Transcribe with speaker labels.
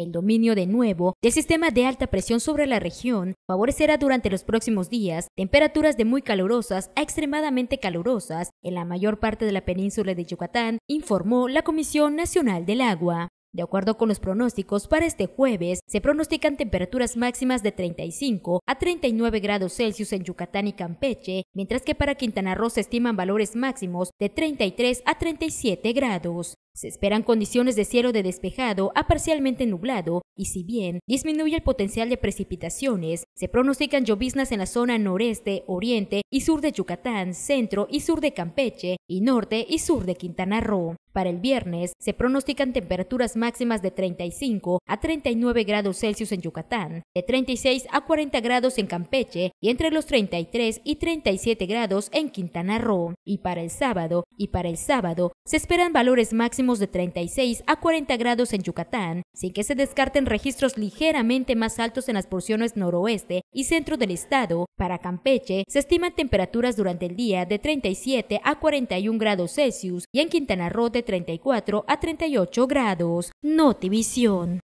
Speaker 1: El dominio de nuevo del sistema de alta presión sobre la región favorecerá durante los próximos días temperaturas de muy calurosas a extremadamente calurosas en la mayor parte de la península de Yucatán, informó la Comisión Nacional del Agua. De acuerdo con los pronósticos, para este jueves se pronostican temperaturas máximas de 35 a 39 grados Celsius en Yucatán y Campeche, mientras que para Quintana Roo se estiman valores máximos de 33 a 37 grados. Se esperan condiciones de cielo de despejado a parcialmente nublado y si bien disminuye el potencial de precipitaciones, se pronostican lloviznas en la zona noreste, oriente y sur de Yucatán, centro y sur de Campeche y norte y sur de Quintana Roo. Para el viernes se pronostican temperaturas máximas de 35 a 39 grados Celsius en Yucatán, de 36 a 40 grados en Campeche y entre los 33 y 37 grados en Quintana Roo. Y para el sábado y para el sábado se esperan valores máximos de 36 a 40 grados en Yucatán, sin que se descarten registros ligeramente más altos en las porciones noroeste y centro del estado. Para Campeche se estiman temperaturas durante el día de 37 a 41 grados Celsius y en Quintana Roo de 34 a 38 grados. Notivisión.